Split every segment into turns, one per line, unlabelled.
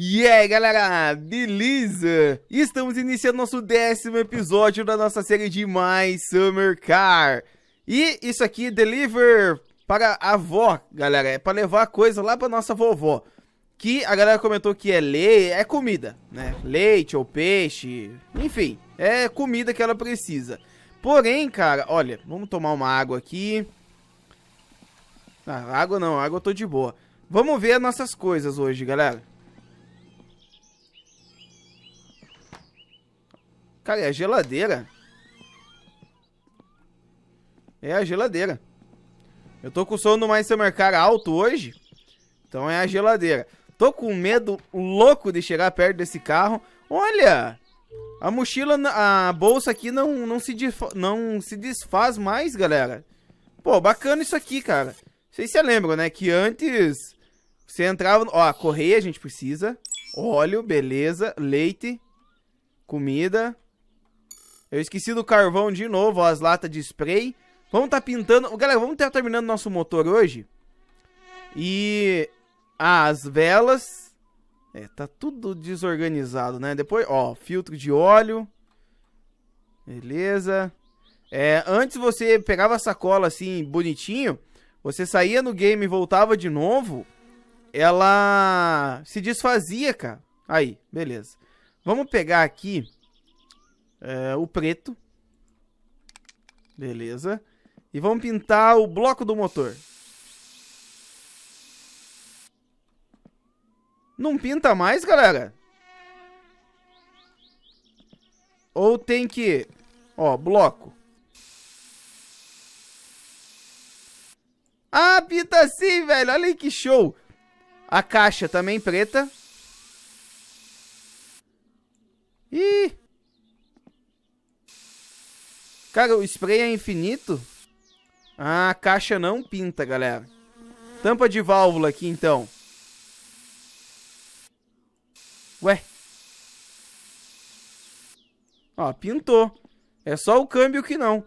E yeah, aí galera, beleza? Estamos iniciando nosso décimo episódio da nossa série de My Summer Car. E isso aqui, Deliver para a avó, galera, é para levar coisa lá para nossa vovó. Que a galera comentou que é lei, é comida, né? Leite ou peixe, enfim, é comida que ela precisa. Porém, cara, olha, vamos tomar uma água aqui. Ah, água não, água eu tô de boa. Vamos ver as nossas coisas hoje, galera. Cara, é a geladeira. É a geladeira. Eu tô com o som do mais marcar é alto hoje. Então é a geladeira. Tô com medo louco de chegar perto desse carro. Olha! A mochila, a bolsa aqui não, não, se, não se desfaz mais, galera. Pô, bacana isso aqui, cara. Vocês se lembram, né? Que antes você entrava... Ó, a correia a gente precisa. Óleo, beleza. Leite. Comida. Eu esqueci do carvão de novo, ó, as latas de spray. Vamos tá pintando... Galera, vamos estar tá terminando nosso motor hoje. E... Ah, as velas. É, tá tudo desorganizado, né? Depois, ó, filtro de óleo. Beleza. É, antes você pegava a sacola assim, bonitinho. Você saía no game e voltava de novo. Ela se desfazia, cara. Aí, beleza. Vamos pegar aqui é, o preto. Beleza. E vamos pintar o bloco do motor. Não pinta mais, galera? Ou tem que... Ó, bloco. Ah, pinta assim, velho. Olha aí que show. A caixa também preta. Ih, Cara, o spray é infinito? Ah, a caixa não pinta, galera. Tampa de válvula aqui, então. Ué. Ó, pintou. É só o câmbio que não.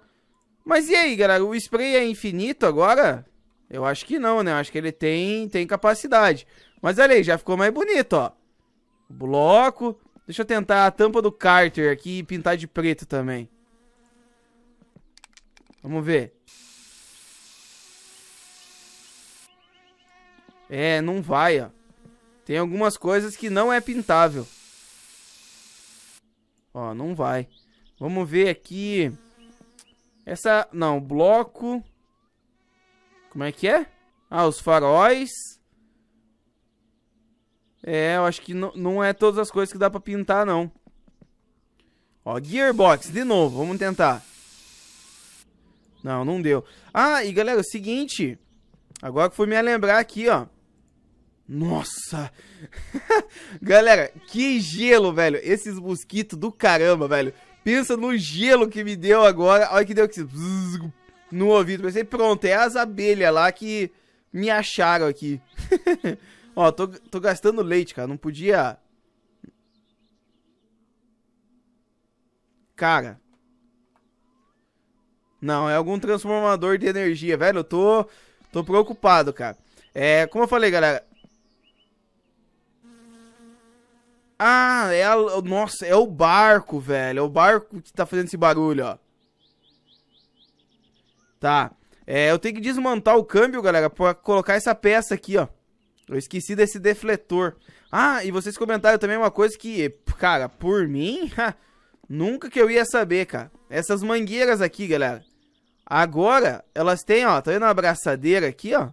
Mas e aí, galera? O spray é infinito agora? Eu acho que não, né? Eu acho que ele tem, tem capacidade. Mas olha aí, já ficou mais bonito, ó. Bloco. Deixa eu tentar a tampa do Carter aqui e pintar de preto também. Vamos ver. É, não vai, ó. Tem algumas coisas que não é pintável. Ó, não vai. Vamos ver aqui. Essa... Não, bloco... Como é que é? Ah, os faróis... É, eu acho que não é todas as coisas que dá pra pintar, não. Ó, gearbox, de novo, vamos tentar. Não, não deu. Ah, e galera, é o seguinte. Agora que fui me lembrar aqui, ó. Nossa! galera, que gelo, velho. Esses mosquitos do caramba, velho. Pensa no gelo que me deu agora. Olha que deu que no ouvido. Pensei, pronto, é as abelhas lá que me acharam aqui. ó, tô, tô gastando leite, cara. Não podia... Cara, não, é algum transformador de energia, velho. Eu tô, tô preocupado, cara. É, como eu falei, galera. Ah, é a, nossa, é o barco, velho. É o barco que tá fazendo esse barulho, ó. Tá. É, eu tenho que desmontar o câmbio, galera, pra colocar essa peça aqui, ó. Eu esqueci desse defletor. Ah, e vocês comentaram também uma coisa que, cara, por mim, nunca que eu ia saber, cara. Essas mangueiras aqui, galera. Agora, elas têm, ó, tá vendo a abraçadeira aqui, ó?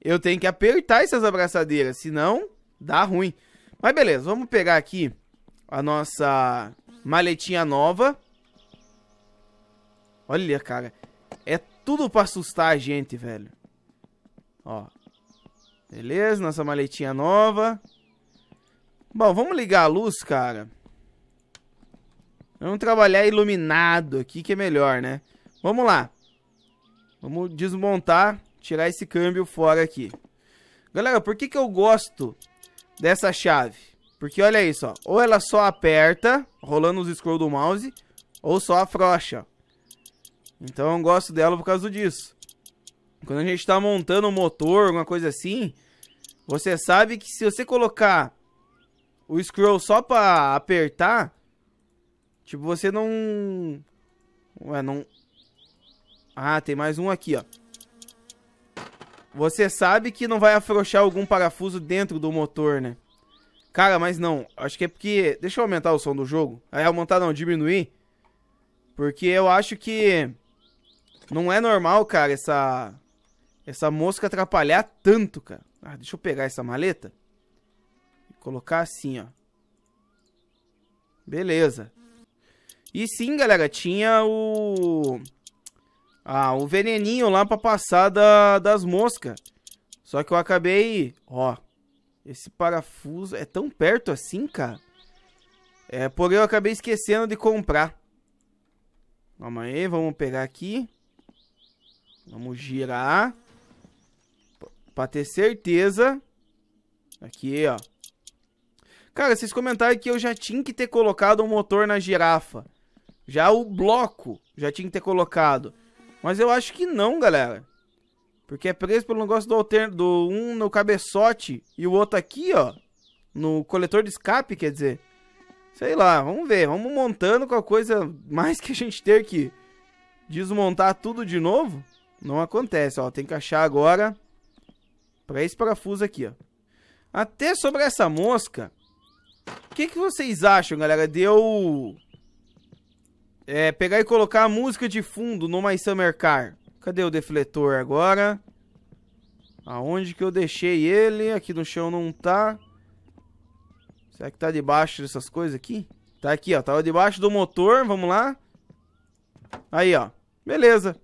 Eu tenho que apertar essas abraçadeiras, senão dá ruim. Mas beleza, vamos pegar aqui a nossa maletinha nova. Olha, cara, é tudo pra assustar a gente, velho. Ó, beleza, nossa maletinha nova. Bom, vamos ligar a luz, cara. Vamos trabalhar iluminado aqui, que é melhor, né? Vamos lá. Vamos desmontar, tirar esse câmbio fora aqui. Galera, por que, que eu gosto dessa chave? Porque olha isso, ó. Ou ela só aperta, rolando os scrolls do mouse, ou só afrouxa. Então eu gosto dela por causa disso. Quando a gente está montando um motor, alguma coisa assim, você sabe que se você colocar o scroll só para apertar, tipo, você não... Ué, não... Ah, tem mais um aqui, ó. Você sabe que não vai afrouxar algum parafuso dentro do motor, né? Cara, mas não. Acho que é porque... Deixa eu aumentar o som do jogo. Aí aumentar não, diminuir. Porque eu acho que... Não é normal, cara, essa... Essa mosca atrapalhar tanto, cara. Ah, deixa eu pegar essa maleta. E colocar assim, ó. Beleza. E sim, galera, tinha o... Ah, um veneninho lá pra passar da, das moscas. Só que eu acabei... Ó, esse parafuso é tão perto assim, cara. É, porém eu acabei esquecendo de comprar. Calma aí, vamos pegar aqui. Vamos girar. Pra ter certeza. Aqui, ó. Cara, vocês comentaram que eu já tinha que ter colocado um motor na girafa. Já o bloco já tinha que ter colocado. Mas eu acho que não, galera. Porque é preso pelo negócio do, alter... do um no cabeçote e o outro aqui, ó. No coletor de escape, quer dizer. Sei lá, vamos ver. Vamos montando com a coisa mais que a gente ter que desmontar tudo de novo. Não acontece, ó. Tem que achar agora pra esse parafuso aqui, ó. Até sobre essa mosca. O que, que vocês acham, galera? Deu... É, pegar e colocar a música de fundo no My Summer Car. Cadê o defletor agora? Aonde que eu deixei ele? Aqui no chão não tá. Será que tá debaixo dessas coisas aqui? Tá aqui, ó. Tava debaixo do motor, vamos lá. Aí, ó. Beleza.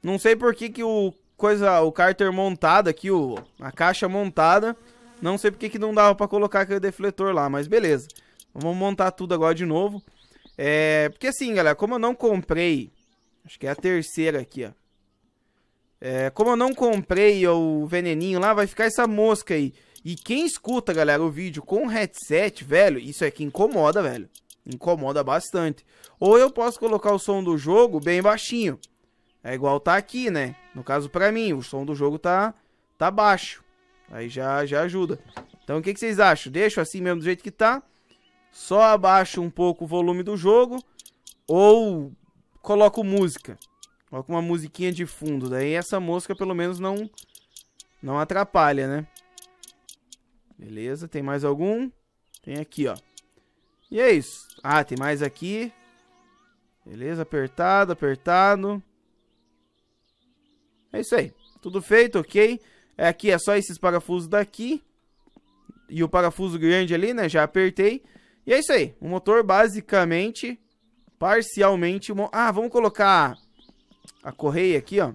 Não sei por que que o coisa, o cárter montado aqui, o, a caixa montada. Não sei por que que não dava pra colocar aquele defletor lá, mas beleza. Vamos montar tudo agora de novo. É, porque assim, galera, como eu não comprei, acho que é a terceira aqui, ó. É, como eu não comprei o veneninho lá, vai ficar essa mosca aí. E quem escuta, galera, o vídeo com headset, velho, isso aqui é incomoda, velho. Incomoda bastante. Ou eu posso colocar o som do jogo bem baixinho. É igual tá aqui, né? No caso pra mim, o som do jogo tá, tá baixo. Aí já, já ajuda. Então o que, que vocês acham? Deixo assim mesmo do jeito que tá? só abaixo um pouco o volume do jogo ou coloco música. Coloco uma musiquinha de fundo, daí essa mosca pelo menos não não atrapalha, né? Beleza, tem mais algum? Tem aqui, ó. E é isso. Ah, tem mais aqui. Beleza, apertado, apertado. É isso aí. Tudo feito, ok? É, aqui é só esses parafusos daqui. E o parafuso grande ali, né? Já apertei. E é isso aí. O motor basicamente, parcialmente... Ah, vamos colocar a correia aqui, ó.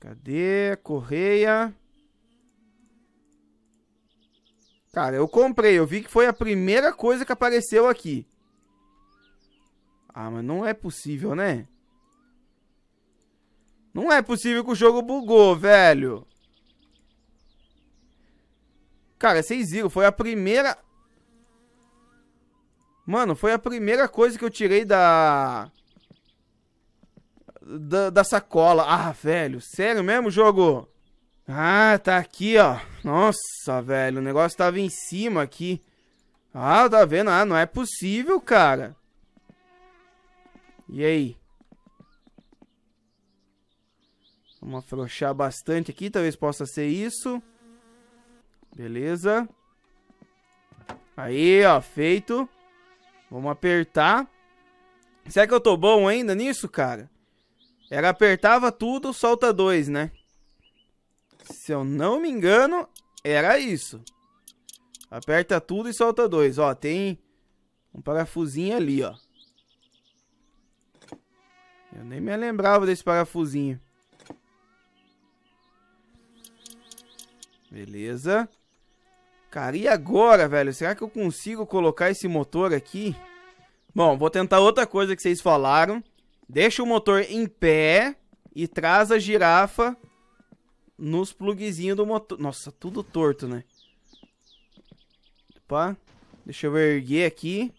Cadê a correia? Cara, eu comprei. Eu vi que foi a primeira coisa que apareceu aqui. Ah, mas não é possível, né? Não é possível que o jogo bugou, velho. Cara, vocês viram, foi a primeira Mano, foi a primeira coisa que eu tirei da... Da, da sacola. Ah, velho, sério mesmo, jogo? Ah, tá aqui, ó. Nossa, velho, o negócio tava em cima aqui. Ah, tá vendo? Ah, não é possível, cara. E aí? Vamos afrouxar bastante aqui, talvez possa ser isso. Beleza. Aí, ó, feito. Vamos apertar. Será que eu tô bom ainda nisso, cara? Ela apertava tudo, solta dois, né? Se eu não me engano, era isso. Aperta tudo e solta dois. Ó, tem um parafusinho ali, ó. Eu nem me lembrava desse parafusinho. Beleza. Cara, e agora, velho? Será que eu consigo colocar esse motor aqui? Bom, vou tentar outra coisa que vocês falaram. Deixa o motor em pé e traz a girafa nos pluguezinhos do motor. Nossa, tudo torto, né? Opa, deixa eu erguer aqui.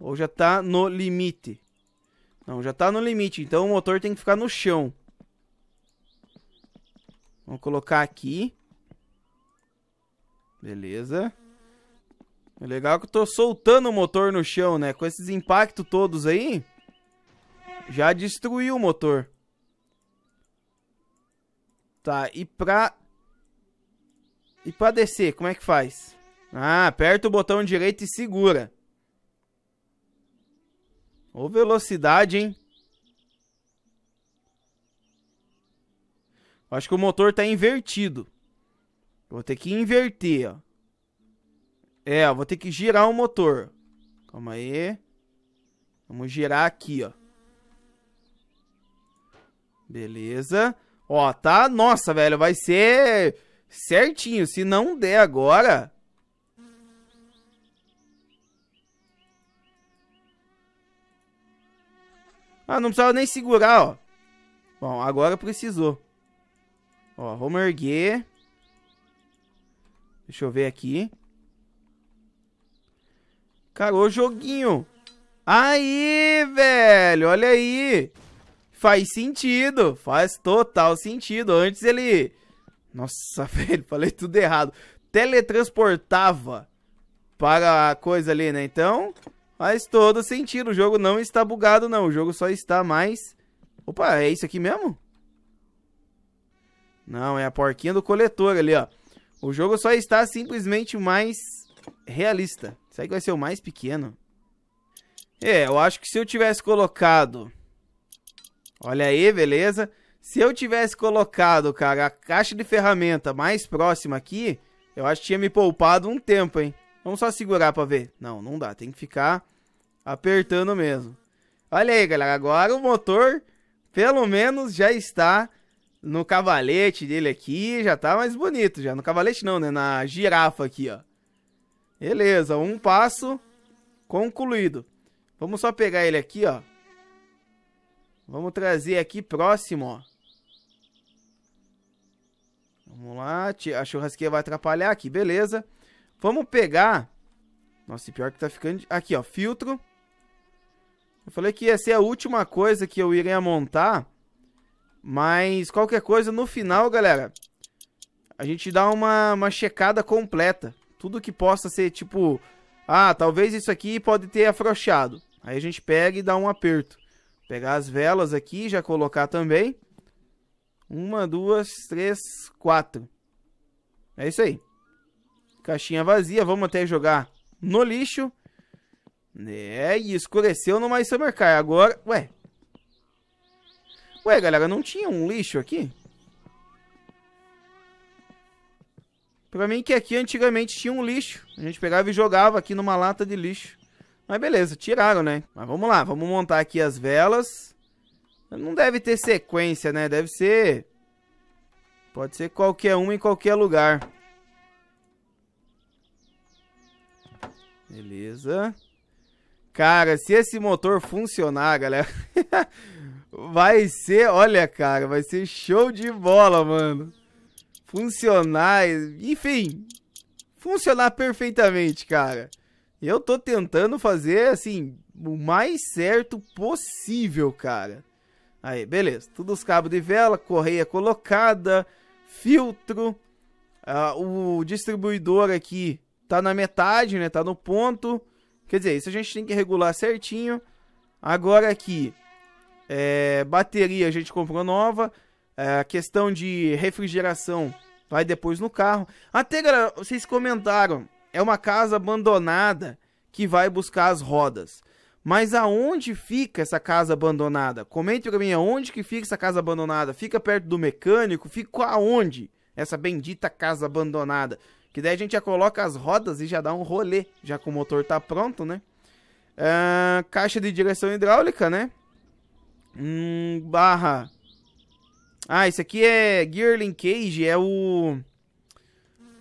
Ou já tá no limite? Não, já tá no limite, então o motor tem que ficar no chão. Vamos colocar aqui. Beleza. É legal que eu tô soltando o motor no chão, né? Com esses impactos todos aí, já destruiu o motor. Tá, e pra... E pra descer, como é que faz? Ah, aperta o botão direito e segura. Ô velocidade, hein? Acho que o motor tá invertido. Vou ter que inverter, ó. É, ó, vou ter que girar o motor. Calma aí. Vamos girar aqui, ó. Beleza. Ó, tá... Nossa, velho, vai ser certinho. Se não der agora... Ah, não precisava nem segurar, ó. Bom, agora precisou. Ó, vamos erguer. Deixa eu ver aqui. Cara, o joguinho. Aí, velho, olha aí. Faz sentido, faz total sentido. Antes ele... Nossa, velho, falei tudo errado. Teletransportava para a coisa ali, né? Então, faz todo sentido. O jogo não está bugado, não. O jogo só está mais... Opa, é isso aqui mesmo? Não, é a porquinha do coletor ali, ó. O jogo só está simplesmente mais realista. Será que vai ser o mais pequeno? É, eu acho que se eu tivesse colocado... Olha aí, beleza? Se eu tivesse colocado, cara, a caixa de ferramenta mais próxima aqui, eu acho que tinha me poupado um tempo, hein? Vamos só segurar pra ver. Não, não dá. Tem que ficar apertando mesmo. Olha aí, galera. Agora o motor, pelo menos, já está no cavalete dele aqui já tá mais bonito já. No cavalete não, né? Na girafa aqui, ó. Beleza, um passo concluído. Vamos só pegar ele aqui, ó. Vamos trazer aqui próximo, ó. Vamos lá, a churrasqueira vai atrapalhar aqui, beleza. Vamos pegar... Nossa, pior que tá ficando... Aqui, ó, filtro. Eu falei que ia ser a última coisa que eu iria montar... Mas qualquer coisa, no final, galera, a gente dá uma, uma checada completa. Tudo que possa ser, tipo, ah, talvez isso aqui pode ter afrouxado. Aí a gente pega e dá um aperto. Pegar as velas aqui, já colocar também. Uma, duas, três, quatro. É isso aí. Caixinha vazia, vamos até jogar no lixo. É, e escureceu no My Summer Car. Agora, ué, Ué, galera, não tinha um lixo aqui? Pra mim que aqui antigamente tinha um lixo. A gente pegava e jogava aqui numa lata de lixo. Mas beleza, tiraram, né? Mas vamos lá, vamos montar aqui as velas. Não deve ter sequência, né? Deve ser... Pode ser qualquer uma em qualquer lugar. Beleza. Cara, se esse motor funcionar, galera... Vai ser, olha, cara, vai ser show de bola, mano. Funcionar, enfim, funcionar perfeitamente, cara. Eu tô tentando fazer, assim, o mais certo possível, cara. Aí, beleza. Tudo os cabos de vela, correia colocada, filtro. Uh, o distribuidor aqui tá na metade, né? Tá no ponto. Quer dizer, isso a gente tem que regular certinho. Agora aqui, é, bateria a gente comprou nova. É, questão de refrigeração vai depois no carro. Até, galera, vocês comentaram. É uma casa abandonada que vai buscar as rodas. Mas aonde fica essa casa abandonada? Comente pra mim aonde que fica essa casa abandonada. Fica perto do mecânico? Fica aonde? Essa bendita casa abandonada. Que daí a gente já coloca as rodas e já dá um rolê. Já que o motor tá pronto, né? Uh, caixa de direção hidráulica, né? Hum, barra. Ah, esse aqui é Gear Linkage, é o...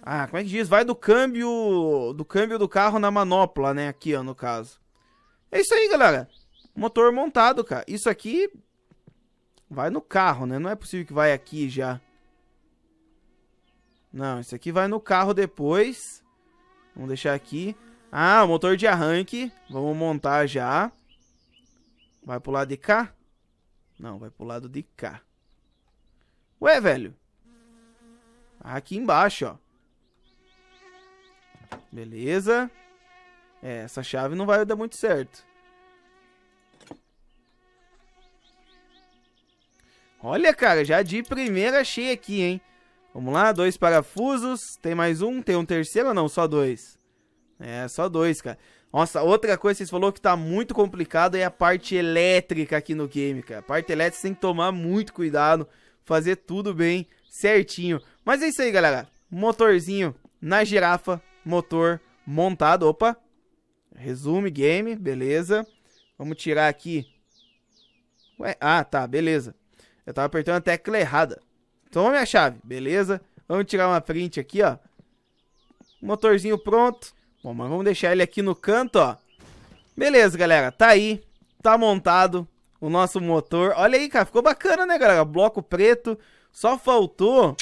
Ah, como é que diz? Vai do câmbio do câmbio do carro na manopla, né? Aqui, ó, no caso. É isso aí, galera. Motor montado, cara. Isso aqui vai no carro, né? Não é possível que vai aqui já. Não, isso aqui vai no carro depois. Vamos deixar aqui. Ah, motor de arranque. Vamos montar já. Vai pro lado de cá. Não, vai pro lado de cá. Ué, velho. Aqui embaixo, ó. Beleza. É, essa chave não vai dar muito certo. Olha, cara, já de primeira achei aqui, hein? Vamos lá, dois parafusos. Tem mais um? Tem um terceiro ou não? Só dois. É, só dois, cara. Nossa, outra coisa que vocês falaram que tá muito complicado é a parte elétrica aqui no game, cara. A parte elétrica você tem que tomar muito cuidado, fazer tudo bem, certinho. Mas é isso aí, galera. Motorzinho na girafa, motor montado. Opa, resume game, beleza. Vamos tirar aqui. Ué, ah, tá, beleza. Eu tava apertando a tecla errada. Toma minha chave, beleza. Vamos tirar uma print aqui, ó. Motorzinho pronto. Bom, mas vamos deixar ele aqui no canto, ó. Beleza, galera. Tá aí. Tá montado o nosso motor. Olha aí, cara. Ficou bacana, né, galera? Bloco preto. Só faltou...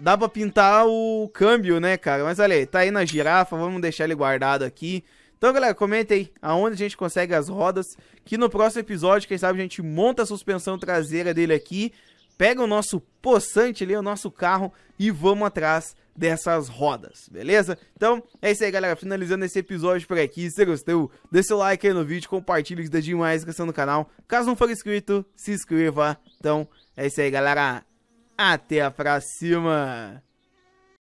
Dá pra pintar o câmbio, né, cara? Mas olha aí, tá aí na girafa. Vamos deixar ele guardado aqui. Então, galera, comenta aí aonde a gente consegue as rodas. Que no próximo episódio, quem sabe, a gente monta a suspensão traseira dele aqui pega o nosso poçante ali, o nosso carro e vamos atrás dessas rodas, beleza? Então, é isso aí, galera. Finalizando esse episódio por aqui. Se gostou, dê seu like aí no vídeo, compartilhe isso demais, inscrição no canal. Caso não for inscrito, se inscreva. Então, é isso aí, galera. Até a próxima!